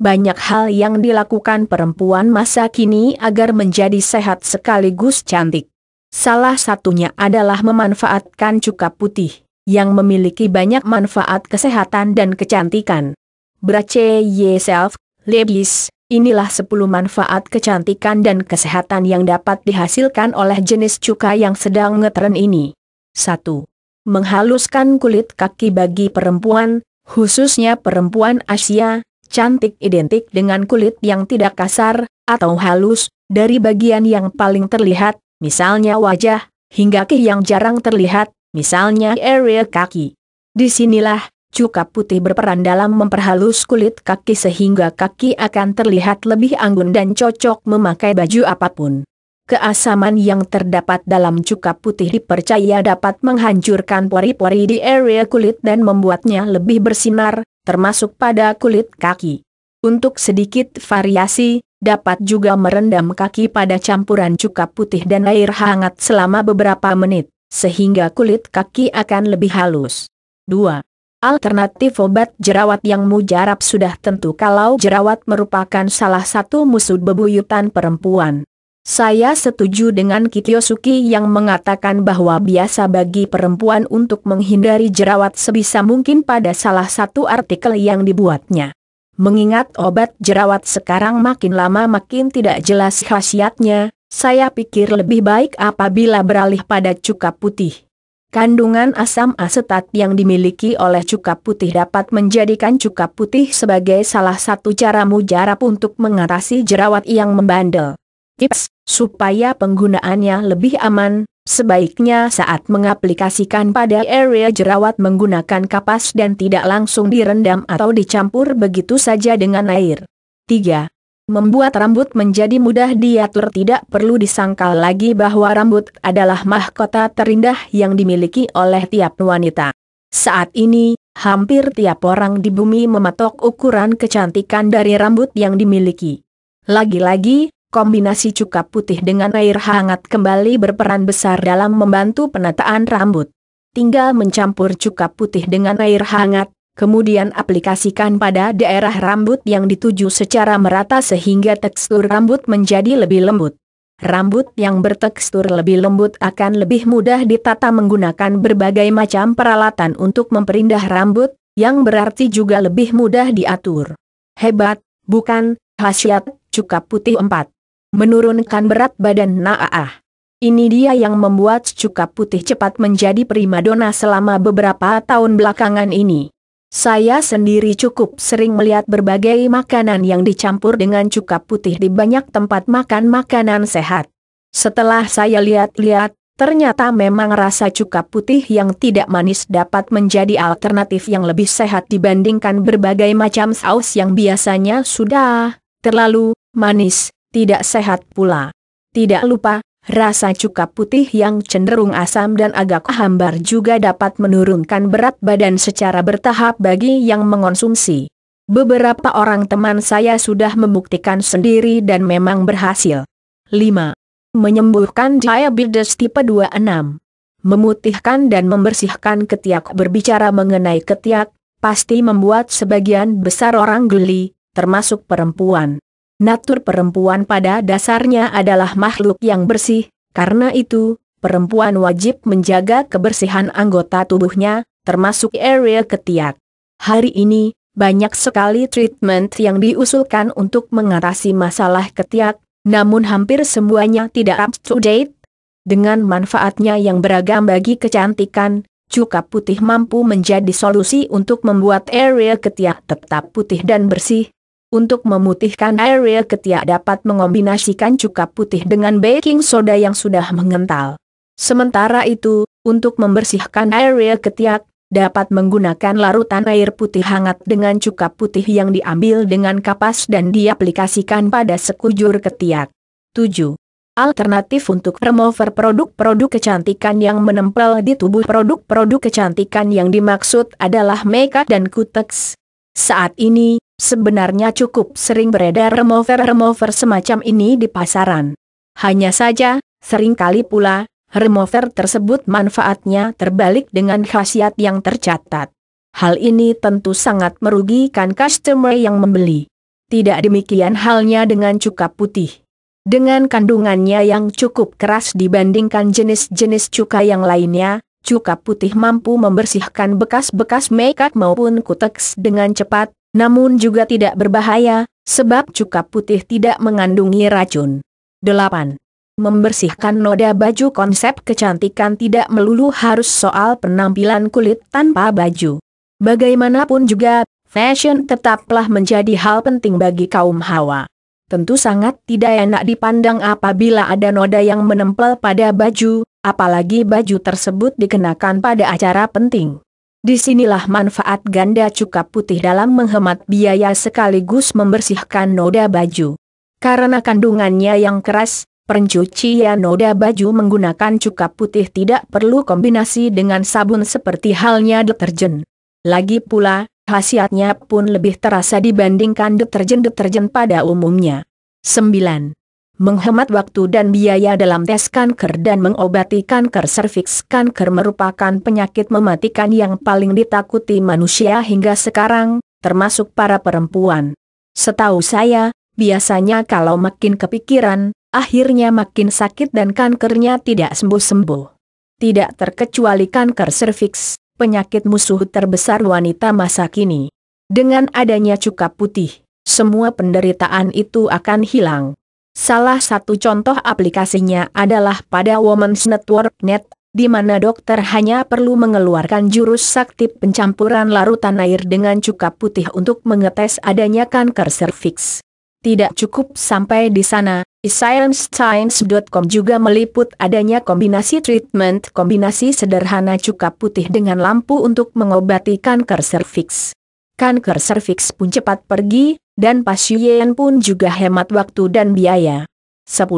banyak hal yang dilakukan perempuan masa kini agar menjadi sehat sekaligus cantik. Salah satunya adalah memanfaatkan cuka putih, yang memiliki banyak manfaat kesehatan dan kecantikan. Brace Yourself, Ladies, inilah 10 manfaat kecantikan dan kesehatan yang dapat dihasilkan oleh jenis cuka yang sedang ngetren ini. 1. Menghaluskan kulit kaki bagi perempuan, khususnya perempuan Asia, cantik identik dengan kulit yang tidak kasar, atau halus, dari bagian yang paling terlihat, misalnya wajah, hingga ke yang jarang terlihat, misalnya area kaki. Disinilah, cuka putih berperan dalam memperhalus kulit kaki sehingga kaki akan terlihat lebih anggun dan cocok memakai baju apapun keasaman yang terdapat dalam cuka putih dipercaya dapat menghancurkan pori-pori di area kulit dan membuatnya lebih bersinar, termasuk pada kulit kaki. Untuk sedikit variasi, dapat juga merendam kaki pada campuran cuka putih dan air hangat selama beberapa menit, sehingga kulit kaki akan lebih halus. 2. Alternatif obat jerawat yang mujarab sudah tentu kalau jerawat merupakan salah satu musuh bebuyutan perempuan. Saya setuju dengan Kityosuki yang mengatakan bahwa biasa bagi perempuan untuk menghindari jerawat sebisa mungkin pada salah satu artikel yang dibuatnya. Mengingat obat jerawat sekarang makin lama makin tidak jelas khasiatnya, saya pikir lebih baik apabila beralih pada cuka putih. Kandungan asam asetat yang dimiliki oleh cuka putih dapat menjadikan cuka putih sebagai salah satu cara mujarab untuk mengatasi jerawat yang membandel tips, supaya penggunaannya lebih aman, sebaiknya saat mengaplikasikan pada area jerawat menggunakan kapas dan tidak langsung direndam atau dicampur begitu saja dengan air. 3. Membuat rambut menjadi mudah diatur tidak perlu disangkal lagi bahwa rambut adalah mahkota terindah yang dimiliki oleh tiap wanita. Saat ini, hampir tiap orang di bumi mematok ukuran kecantikan dari rambut yang dimiliki. Lagi-lagi, kombinasi cuka putih dengan air hangat kembali berperan besar dalam membantu penataan rambut. Tinggal mencampur cuka putih dengan air hangat, kemudian aplikasikan pada daerah rambut yang dituju secara merata sehingga tekstur rambut menjadi lebih lembut. Rambut yang bertekstur lebih lembut akan lebih mudah ditata menggunakan berbagai macam peralatan untuk memperindah rambut, yang berarti juga lebih mudah diatur. Hebat, bukan? Khasiat Cuka Putih 4 menurunkan berat badan Naaah. Ini dia yang membuat cuka putih cepat menjadi primadona selama beberapa tahun belakangan ini. Saya sendiri cukup sering melihat berbagai makanan yang dicampur dengan cuka putih di banyak tempat makan makanan sehat. Setelah saya lihat-lihat, Ternyata memang rasa cuka putih yang tidak manis dapat menjadi alternatif yang lebih sehat dibandingkan berbagai macam saus yang biasanya sudah terlalu manis. Tidak sehat pula. Tidak lupa, rasa cuka putih yang cenderung asam dan agak hambar juga dapat menurunkan berat badan secara bertahap bagi yang mengonsumsi. Beberapa orang teman saya sudah membuktikan sendiri dan memang berhasil. 5. Menyembuhkan diabetes tipe 26. Memutihkan dan membersihkan ketiak berbicara mengenai ketiak, pasti membuat sebagian besar orang geli, termasuk perempuan. Natur perempuan pada dasarnya adalah makhluk yang bersih, karena itu, perempuan wajib menjaga kebersihan anggota tubuhnya, termasuk area ketiak. Hari ini, banyak sekali treatment yang diusulkan untuk mengatasi masalah ketiak, namun hampir semuanya tidak up to date. Dengan manfaatnya yang beragam bagi kecantikan, cuka putih mampu menjadi solusi untuk membuat area ketiak tetap putih dan bersih, untuk memutihkan Ariel ketiak dapat mengombinasikan cuka putih dengan baking soda yang sudah mengental. Sementara itu, untuk membersihkan Ariel Ketiak, dapat menggunakan larutan air putih hangat dengan cuka putih yang diambil dengan kapas dan diaplikasikan pada sekujur ketiak. 7. Alternatif untuk remover produk-produk kecantikan yang menempel di tubuh produk-produk kecantikan yang dimaksud adalah makeup dan kuteks. Saat ini, Sebenarnya cukup sering beredar remover-remover semacam ini di pasaran. Hanya saja, seringkali pula, remover tersebut manfaatnya terbalik dengan khasiat yang tercatat. Hal ini tentu sangat merugikan customer yang membeli. Tidak demikian halnya dengan cuka putih. Dengan kandungannya yang cukup keras dibandingkan jenis-jenis cuka yang lainnya, cuka putih mampu membersihkan bekas-bekas makeup maupun kuteks dengan cepat, namun juga tidak berbahaya, sebab cuka putih tidak mengandungi racun. 8. Membersihkan noda baju konsep kecantikan tidak melulu harus soal penampilan kulit tanpa baju. Bagaimanapun juga, fashion tetaplah menjadi hal penting bagi kaum hawa. Tentu sangat tidak enak dipandang apabila ada noda yang menempel pada baju, apalagi baju tersebut dikenakan pada acara penting. Disinilah manfaat ganda cuka putih dalam menghemat biaya sekaligus membersihkan noda baju. Karena kandungannya yang keras, pencucian noda baju menggunakan cuka putih tidak perlu kombinasi dengan sabun seperti halnya deterjen. Lagi pula, khasiatnya pun lebih terasa dibandingkan deterjen-deterjen pada umumnya. 9. Menghemat waktu dan biaya dalam tes kanker dan mengobati kanker serviks kanker merupakan penyakit mematikan yang paling ditakuti manusia hingga sekarang, termasuk para perempuan. Setahu saya, biasanya kalau makin kepikiran, akhirnya makin sakit dan kankernya tidak sembuh-sembuh. Tidak terkecuali kanker serviks, penyakit musuh terbesar wanita masa kini. Dengan adanya cuka putih, semua penderitaan itu akan hilang. Salah satu contoh aplikasinya adalah pada Women's Network Net, di mana dokter hanya perlu mengeluarkan jurus sakti pencampuran larutan air dengan cuka putih untuk mengetes adanya kanker serviks. Tidak cukup sampai di sana, Times.com juga meliput adanya kombinasi treatment kombinasi sederhana cuka putih dengan lampu untuk mengobati kanker serviks kanker serviks pun cepat pergi, dan pasien pun juga hemat waktu dan biaya. 10.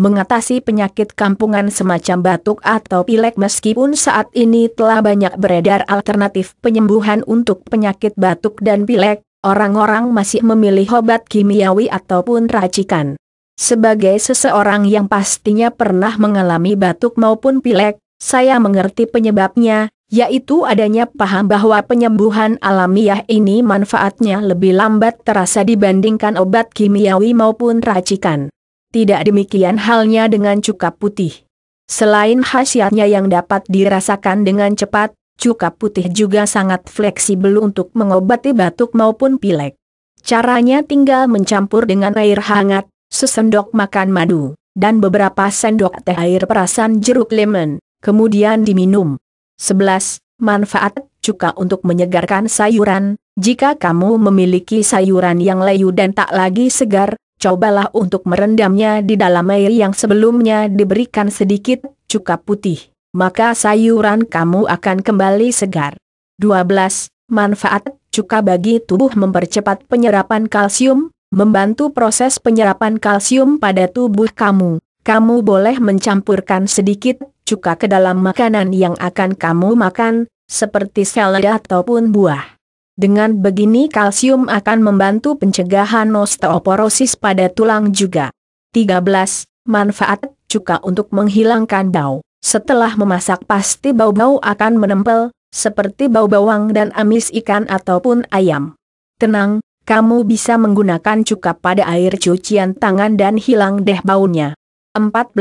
Mengatasi penyakit kampungan semacam batuk atau pilek meskipun saat ini telah banyak beredar alternatif penyembuhan untuk penyakit batuk dan pilek, orang-orang masih memilih obat kimiawi ataupun racikan. Sebagai seseorang yang pastinya pernah mengalami batuk maupun pilek, saya mengerti penyebabnya, yaitu adanya paham bahwa penyembuhan alamiah ini manfaatnya lebih lambat terasa dibandingkan obat kimiawi maupun racikan. Tidak demikian halnya dengan cuka putih. Selain khasiatnya yang dapat dirasakan dengan cepat, cuka putih juga sangat fleksibel untuk mengobati batuk maupun pilek. Caranya tinggal mencampur dengan air hangat, sesendok makan madu, dan beberapa sendok teh air perasan jeruk lemon, kemudian diminum. 11. Manfaat cuka untuk menyegarkan sayuran, jika kamu memiliki sayuran yang layu dan tak lagi segar, cobalah untuk merendamnya di dalam air yang sebelumnya diberikan sedikit cuka putih, maka sayuran kamu akan kembali segar. 12. Manfaat cuka bagi tubuh mempercepat penyerapan kalsium, membantu proses penyerapan kalsium pada tubuh kamu. Kamu boleh mencampurkan sedikit cuka ke dalam makanan yang akan kamu makan, seperti salad ataupun buah. Dengan begini kalsium akan membantu pencegahan osteoporosis pada tulang juga. 13. Manfaat cuka untuk menghilangkan bau. Setelah memasak pasti bau-bau akan menempel, seperti bau bawang dan amis ikan ataupun ayam. Tenang, kamu bisa menggunakan cuka pada air cucian tangan dan hilang deh baunya. 14.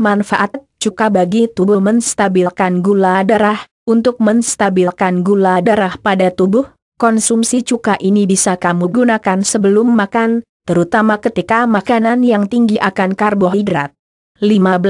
Manfaat cuka bagi tubuh menstabilkan gula darah, untuk menstabilkan gula darah pada tubuh, konsumsi cuka ini bisa kamu gunakan sebelum makan, terutama ketika makanan yang tinggi akan karbohidrat. 15.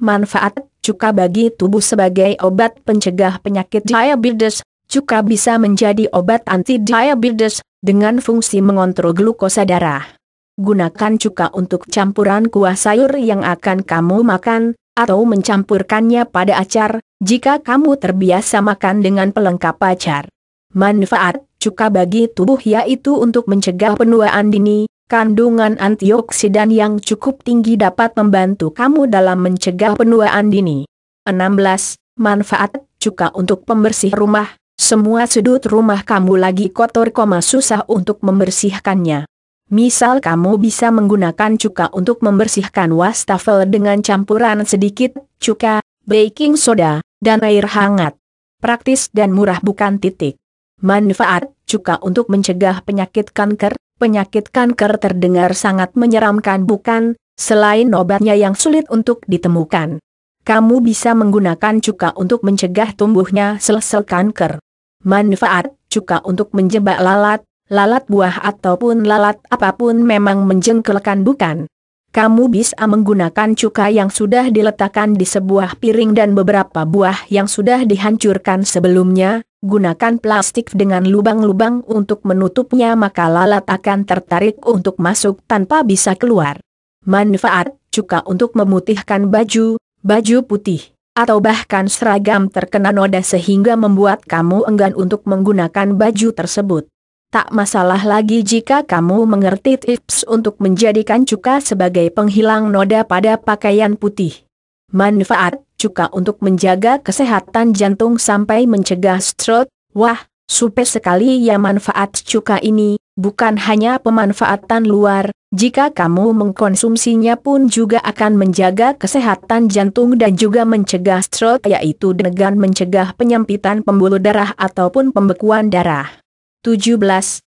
Manfaat cuka bagi tubuh sebagai obat pencegah penyakit diabetes. Cuka bisa menjadi obat anti-diabetes dengan fungsi mengontrol glukosa darah. Gunakan cuka untuk campuran kuah sayur yang akan kamu makan, atau mencampurkannya pada acar, jika kamu terbiasa makan dengan pelengkap acar. Manfaat cuka bagi tubuh yaitu untuk mencegah penuaan dini, kandungan antioksidan yang cukup tinggi dapat membantu kamu dalam mencegah penuaan dini. 16. Manfaat cuka untuk pembersih rumah, semua sudut rumah kamu lagi kotor, susah untuk membersihkannya. Misal kamu bisa menggunakan cuka untuk membersihkan wastafel dengan campuran sedikit cuka, baking soda, dan air hangat. Praktis dan murah bukan titik. Manfaat cuka untuk mencegah penyakit kanker, penyakit kanker terdengar sangat menyeramkan bukan, selain obatnya yang sulit untuk ditemukan. Kamu bisa menggunakan cuka untuk mencegah tumbuhnya sel-sel kanker. Manfaat cuka untuk menjebak lalat, lalat buah ataupun lalat apapun memang menjengkelkan bukan? Kamu bisa menggunakan cuka yang sudah diletakkan di sebuah piring dan beberapa buah yang sudah dihancurkan sebelumnya, gunakan plastik dengan lubang-lubang untuk menutupnya maka lalat akan tertarik untuk masuk tanpa bisa keluar. Manfaat cuka untuk memutihkan baju, baju putih atau bahkan seragam terkena noda sehingga membuat kamu enggan untuk menggunakan baju tersebut. Tak masalah lagi jika kamu mengerti tips untuk menjadikan cuka sebagai penghilang noda pada pakaian putih. Manfaat cuka untuk menjaga kesehatan jantung sampai mencegah stroke. Wah, super sekali ya manfaat cuka ini, bukan hanya pemanfaatan luar, jika kamu mengkonsumsinya pun juga akan menjaga kesehatan jantung dan juga mencegah stroke yaitu dengan mencegah penyempitan pembuluh darah ataupun pembekuan darah. 17.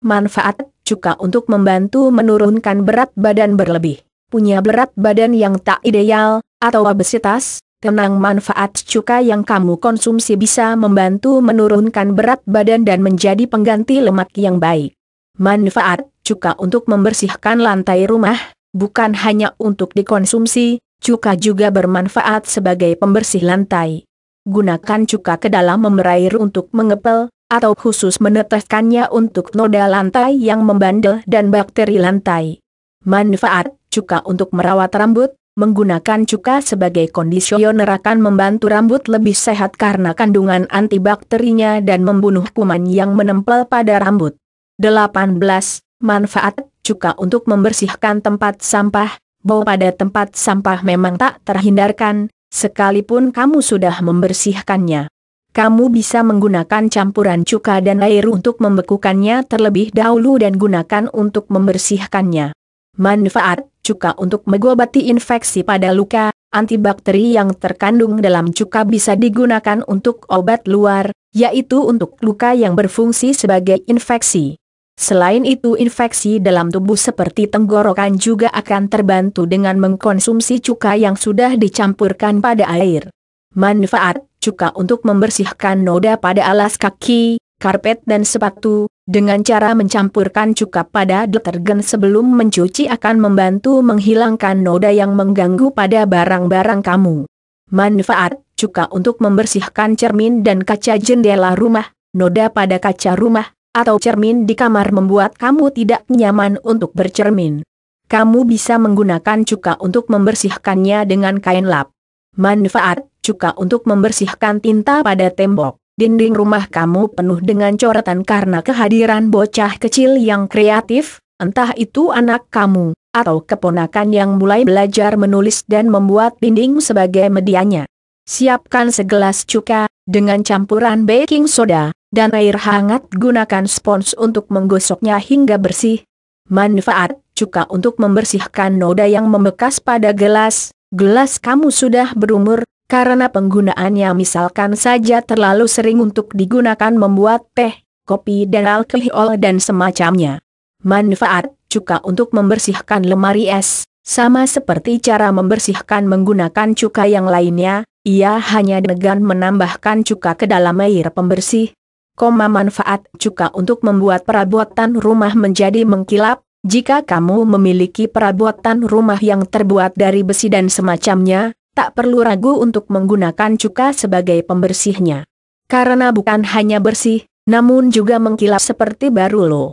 Manfaat cuka untuk membantu menurunkan berat badan berlebih. Punya berat badan yang tak ideal, atau obesitas, tenang manfaat cuka yang kamu konsumsi bisa membantu menurunkan berat badan dan menjadi pengganti lemak yang baik. Manfaat cuka untuk membersihkan lantai rumah, bukan hanya untuk dikonsumsi, cuka juga bermanfaat sebagai pembersih lantai. Gunakan cuka ke dalam memerair untuk mengepel, atau khusus meneteskannya untuk noda lantai yang membandel dan bakteri lantai. Manfaat, cuka untuk merawat rambut, menggunakan cuka sebagai kondisioner akan membantu rambut lebih sehat karena kandungan antibakterinya dan membunuh kuman yang menempel pada rambut. 18. Manfaat cuka untuk membersihkan tempat sampah, bau pada tempat sampah memang tak terhindarkan, sekalipun kamu sudah membersihkannya kamu bisa menggunakan campuran cuka dan air untuk membekukannya terlebih dahulu dan gunakan untuk membersihkannya. Manfaat cuka untuk mengobati infeksi pada luka, antibakteri yang terkandung dalam cuka bisa digunakan untuk obat luar, yaitu untuk luka yang berfungsi sebagai infeksi. Selain itu infeksi dalam tubuh seperti tenggorokan juga akan terbantu dengan mengkonsumsi cuka yang sudah dicampurkan pada air. Manfaat cuka untuk membersihkan noda pada alas kaki, karpet dan sepatu, dengan cara mencampurkan cuka pada detergen sebelum mencuci akan membantu menghilangkan noda yang mengganggu pada barang-barang kamu. Manfaat cuka untuk membersihkan cermin dan kaca jendela rumah, noda pada kaca rumah, atau cermin di kamar membuat kamu tidak nyaman untuk bercermin. Kamu bisa menggunakan cuka untuk membersihkannya dengan kain lap. Manfaat cuka untuk membersihkan tinta pada tembok. Dinding rumah kamu penuh dengan coretan karena kehadiran bocah kecil yang kreatif, entah itu anak kamu, atau keponakan yang mulai belajar menulis dan membuat dinding sebagai medianya. Siapkan segelas cuka, dengan campuran baking soda, dan air hangat gunakan spons untuk menggosoknya hingga bersih. Manfaat cuka untuk membersihkan noda yang membekas pada gelas, gelas kamu sudah berumur, karena penggunaannya misalkan saja terlalu sering untuk digunakan membuat teh, kopi dan alkohol dan semacamnya. Manfaat cuka untuk membersihkan lemari es, sama seperti cara membersihkan menggunakan cuka yang lainnya, ia hanya dengan menambahkan cuka ke dalam air pembersih. Koma manfaat cuka untuk membuat perabotan rumah menjadi mengkilap, jika kamu memiliki perabotan rumah yang terbuat dari besi dan semacamnya, tak perlu ragu untuk menggunakan cuka sebagai pembersihnya. Karena bukan hanya bersih, namun juga mengkilap seperti baru lo.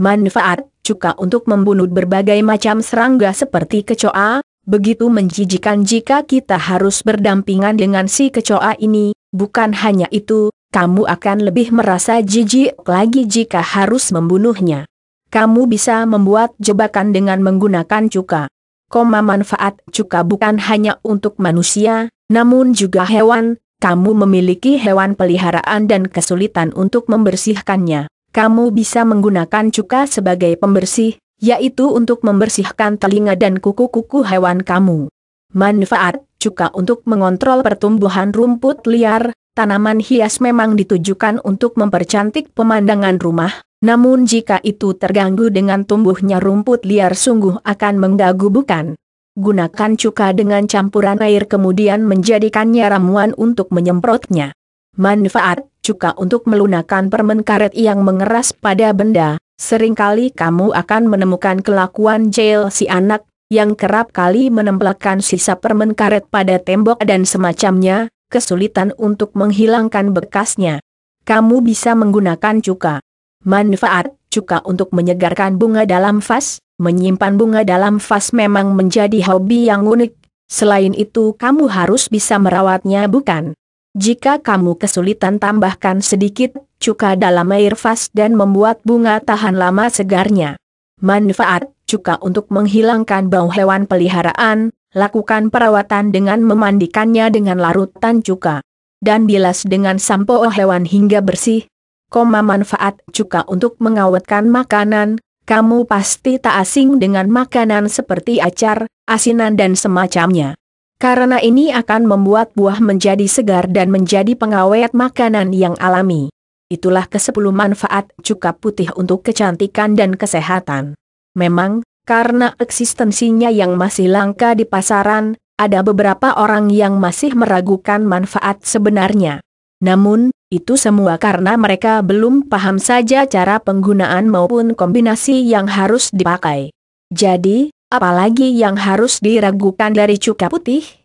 Manfaat cuka untuk membunuh berbagai macam serangga seperti kecoa, begitu menjijikan jika kita harus berdampingan dengan si kecoa ini, bukan hanya itu, kamu akan lebih merasa jijik lagi jika harus membunuhnya. Kamu bisa membuat jebakan dengan menggunakan cuka koma manfaat cuka bukan hanya untuk manusia, namun juga hewan, kamu memiliki hewan peliharaan dan kesulitan untuk membersihkannya. Kamu bisa menggunakan cuka sebagai pembersih, yaitu untuk membersihkan telinga dan kuku-kuku hewan kamu. Manfaat cuka untuk mengontrol pertumbuhan rumput liar, tanaman hias memang ditujukan untuk mempercantik pemandangan rumah, namun jika itu terganggu dengan tumbuhnya rumput liar sungguh akan mengganggu bukan? Gunakan cuka dengan campuran air kemudian menjadikannya ramuan untuk menyemprotnya. Manfaat cuka untuk melunakkan permen karet yang mengeras pada benda, seringkali kamu akan menemukan kelakuan jail si anak, yang kerap kali menempelkan sisa permen karet pada tembok dan semacamnya, kesulitan untuk menghilangkan bekasnya. Kamu bisa menggunakan cuka. Manfaat, cuka untuk menyegarkan bunga dalam vas, menyimpan bunga dalam vas memang menjadi hobi yang unik. Selain itu kamu harus bisa merawatnya bukan? Jika kamu kesulitan tambahkan sedikit cuka dalam air vas dan membuat bunga tahan lama segarnya. Manfaat, cuka untuk menghilangkan bau hewan peliharaan, lakukan perawatan dengan memandikannya dengan larutan cuka. Dan bilas dengan sampo hewan hingga bersih, koma manfaat cuka untuk mengawetkan makanan, kamu pasti tak asing dengan makanan seperti acar, asinan dan semacamnya. Karena ini akan membuat buah menjadi segar dan menjadi pengawet makanan yang alami. Itulah ke-10 manfaat cuka putih untuk kecantikan dan kesehatan. Memang, karena eksistensinya yang masih langka di pasaran, ada beberapa orang yang masih meragukan manfaat sebenarnya. Namun, itu semua karena mereka belum paham saja cara penggunaan maupun kombinasi yang harus dipakai. Jadi, apalagi yang harus diragukan dari cuka putih?